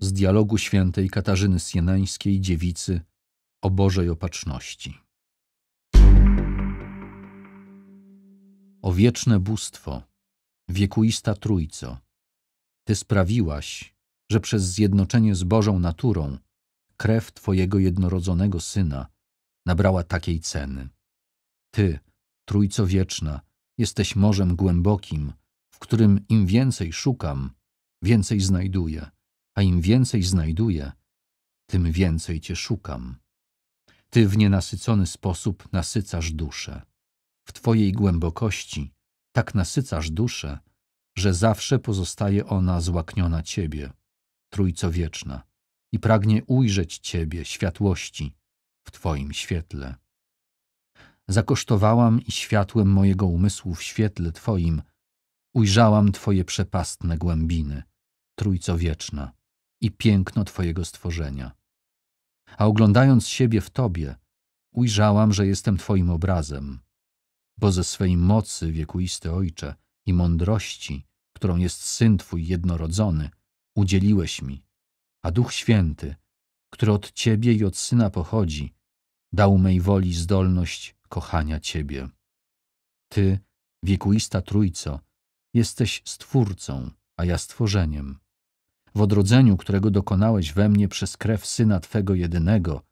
z dialogu świętej Katarzyny Sienańskiej dziewicy o Bożej Opatrzności. O wieczne bóstwo, wiekuista Trójco, Ty sprawiłaś, że przez zjednoczenie z Bożą naturą krew Twojego jednorodzonego Syna nabrała takiej ceny. Ty, Trójco Wieczna, jesteś morzem głębokim, w którym im więcej szukam, więcej znajduję a im więcej znajduję, tym więcej Cię szukam. Ty w nienasycony sposób nasycasz duszę. W Twojej głębokości tak nasycasz duszę, że zawsze pozostaje ona złakniona Ciebie, Trójcowieczna, i pragnie ujrzeć Ciebie, światłości, w Twoim świetle. Zakosztowałam i światłem mojego umysłu w świetle Twoim ujrzałam Twoje przepastne głębiny, Trójcowieczna i piękno Twojego stworzenia. A oglądając siebie w Tobie, ujrzałam, że jestem Twoim obrazem, bo ze swej mocy, wiekuisty Ojcze, i mądrości, którą jest Syn Twój jednorodzony, udzieliłeś mi, a Duch Święty, który od Ciebie i od Syna pochodzi, dał mej woli zdolność kochania Ciebie. Ty, wiekuista Trójco, jesteś Stwórcą, a ja stworzeniem w odrodzeniu, którego dokonałeś we mnie przez krew Syna Twego jedynego,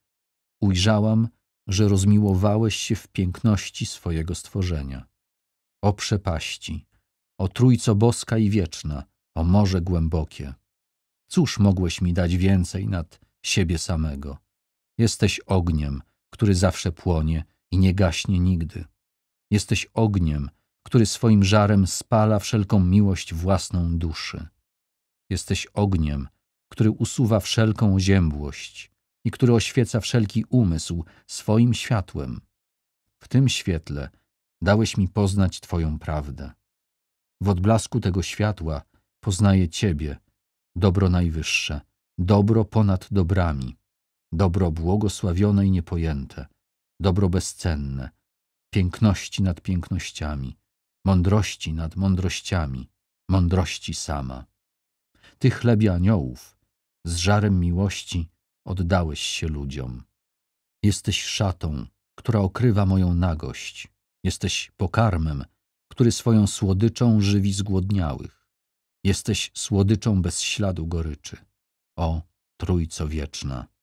ujrzałam, że rozmiłowałeś się w piękności swojego stworzenia. O przepaści, o Trójco Boska i Wieczna, o morze głębokie. Cóż mogłeś mi dać więcej nad siebie samego? Jesteś ogniem, który zawsze płonie i nie gaśnie nigdy. Jesteś ogniem, który swoim żarem spala wszelką miłość własną duszy. Jesteś ogniem, który usuwa wszelką oziębłość i który oświeca wszelki umysł swoim światłem. W tym świetle dałeś mi poznać Twoją prawdę. W odblasku tego światła poznaję Ciebie, dobro najwyższe, dobro ponad dobrami, dobro błogosławione i niepojęte, dobro bezcenne, piękności nad pięknościami, mądrości nad mądrościami, mądrości sama. Ty chlebie aniołów, z żarem miłości oddałeś się ludziom. Jesteś szatą, która okrywa moją nagość. Jesteś pokarmem, który swoją słodyczą żywi zgłodniałych. Jesteś słodyczą bez śladu goryczy. O, Trójco Wieczna!